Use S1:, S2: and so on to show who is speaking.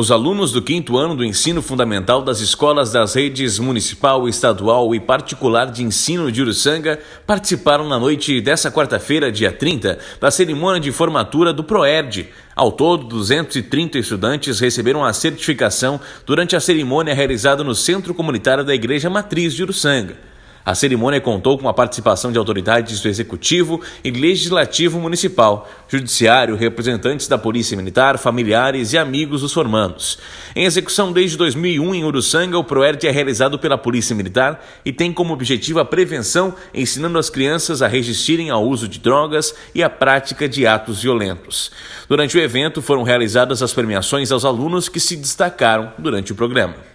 S1: Os alunos do quinto ano do ensino fundamental das escolas das redes municipal, estadual e particular de ensino de Uruçanga participaram na noite dessa quarta-feira, dia 30, da cerimônia de formatura do PROERD. Ao todo, 230 estudantes receberam a certificação durante a cerimônia realizada no Centro Comunitário da Igreja Matriz de Uruçanga. A cerimônia contou com a participação de autoridades do Executivo e Legislativo Municipal, Judiciário, representantes da Polícia Militar, familiares e amigos dos formandos. Em execução desde 2001 em Uruçanga, o ProERD é realizado pela Polícia Militar e tem como objetivo a prevenção, ensinando as crianças a resistirem ao uso de drogas e à prática de atos violentos. Durante o evento, foram realizadas as premiações aos alunos que se destacaram durante o programa.